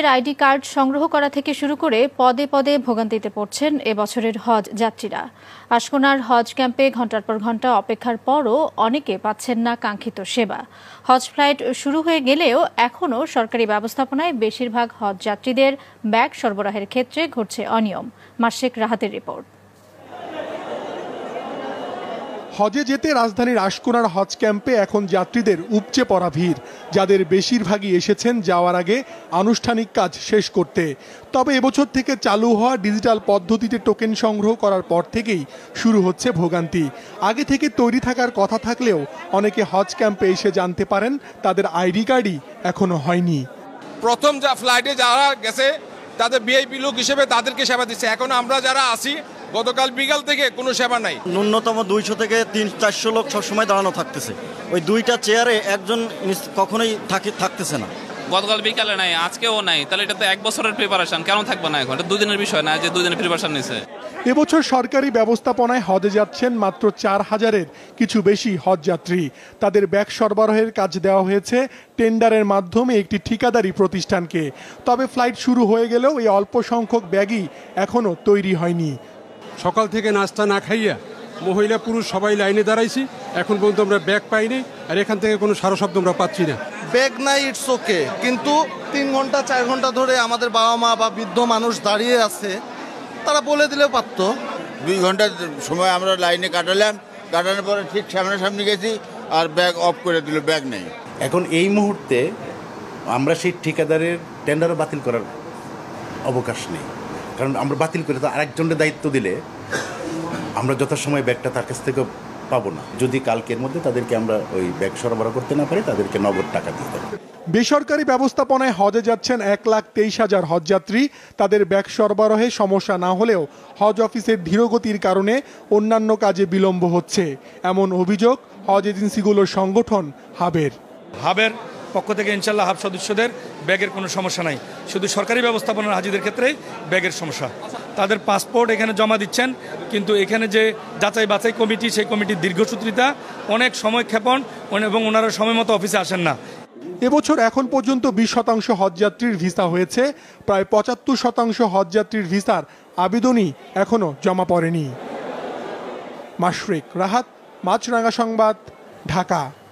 এর ID card সংগ্রহ করা থেকে শুরু করে পদে পদে ভোগান্তিতে পড়ছেন এবছরের হজ যাত্রীরা আশকোনার হজ ক্যাম্পে ঘন্টার পর ঘন্টা অপেক্ষার পরও অনেকে পাচ্ছেন না কাঙ্ক্ষিত সেবা হজ ফ্লাইট শুরু হয়ে গেলেও এখনও সরকারি ব্যবস্থাপনায় বেশিরভাগ হজ যাত্রীদের ব্যাগ সরবরাহের ক্ষেত্রে ঘটছে অনিয়ম মাসিক রাহাতের রিপোর্ট হজে যেতে রাজধানীর আশকোনার হজ ক্যাম্পে এখন যাত্রীদের উপচে পড়া ভিড় যাদের বেশিরভাগই এসেছেন যাওয়ার আগে আনুষ্ঠানিক কাজ শেষ করতে তবে এবছর থেকে চালু হওয়া ডিজিটাল পদ্ধতিতে টোকেন সংগ্রহ করার পর থেকেই শুরু হচ্ছে ভোগান্তি আগে থেকে তৈরি থাকার কথা থাকলেও অনেকে হজ ক্যাম্পে এসে জানতে পারেন তাদের আইডি কার্ডই এখনো হয়নি প্রথম যা ফ্লাইটে যারা গেছে তাদের বিআইপি লোক হিসেবে তাদেরকে সেবা দিচ্ছে এখন আমরা যারা আসি গতকাল বিকাল থেকে কোনো সেবা নাই ন্যূনতম দুইশো থেকে তিন চারশো লোক সবসময় দাঁড়ানো থাকতেছে ওই দুইটা চেয়ারে একজন কখনোই থাকতেছে না গতকাল বিকালে নাই আজকেও নাই তাহলে এটা তো এক বছরের প্রিপারেশন কেন থাকবে না এখন এটা দুই দিনের বিষয় না যে দুই দিনের প্রিপারেশন নিছে এবছর সরকারি ব্যবস্থাপনায় হজে যাচ্ছেন মাত্র চার হাজারের কিছু বেশি হজ যাত্রী তাদের ব্যাগ সরবরাহের কাজ দেওয়া হয়েছে টেন্ডারের মাধ্যমে একটি ঠিকাদারি প্রতিষ্ঠানকে তবে ফ্লাইট শুরু হয়ে গেলেও এই অল্প সংখ্যক ব্যাগই এখনও তৈরি হয়নি সকাল থেকে নাস্তা না খাইয়া মহিলা পুরুষ সবাই লাইনে দাঁড়াইছি এখন পর্যন্ত আমরা ব্যাগ পাইনি আর এখান থেকে কোনো সারা শব্দ আমরা পাচ্ছি না ব্যাগ নাই ইটস ওকে কিন্তু তিন ঘন্টা চার ঘন্টা ধরে আমাদের বাবা মা বা বৃদ্ধ মানুষ দাঁড়িয়ে আছে তারা বলে দিলেও পারত দুই ঘন্টা সময় আমরা লাইনে কাটালাম কাটানোর পরে ঠিক সামনাসামনি গেছি আর ব্যাগ অফ করে দিল ব্যাগ নেই এখন এই মুহূর্তে আমরা সেই ঠিকাদারের টেন্ডার বাতিল করার অবকাশ নেই কারণ আমরা বাতিল করে তো আরেকজনের দায়িত্ব দিলে আমরা যথাসময় ব্যাগটা তার কাছ থেকে পাবো না যদি কালকের মধ্যে তাদেরকে আমরা ওই ব্যাগ সরবরাহ করতে না পারি তাদেরকে নগদ টাকা দিয়ে দেবো বেসরকারি ব্যবস্থাপনায় হজে যাচ্ছেন এক লাখ তেইশ হাজার হজযাত্রী তাদের ব্যাগ সরবরাহে সমস্যা না হলেও হজ অফিসের ধীরগতির কারণে অন্যান্য কাজে বিলম্ব হচ্ছে এমন অভিযোগ হজ এজেন্সিগুলোর সংগঠন হাবের হাবের পক্ষ থেকে ইনশাল্লাহ হাফ সদস্যদের ব্যাগের কোনো সমস্যা নাই শুধু সরকারি ব্যবস্থাপনার হাজিদের ক্ষেত্রেই ব্যাগের সমস্যা তাদের পাসপোর্ট এখানে জমা দিচ্ছেন কিন্তু এখানে যে যাচাই বাছাই কমিটি সেই কমিটির দীর্ঘসূত্রিতা অনেক সময় ক্ষেপণ এবং ওনারা সময় মতো অফিসে আসেন না এবছর এখন পর্যন্ত বিশ শতাংশ হজযাত্রীর ভিসা হয়েছে প্রায় পঁচাত্তর শতাংশ হজযাত্রীর ভিসার আবেদনই এখনও জমা পড়েনি মাশরিক রাহাত মাছরাঙ্গা সংবাদ ঢাকা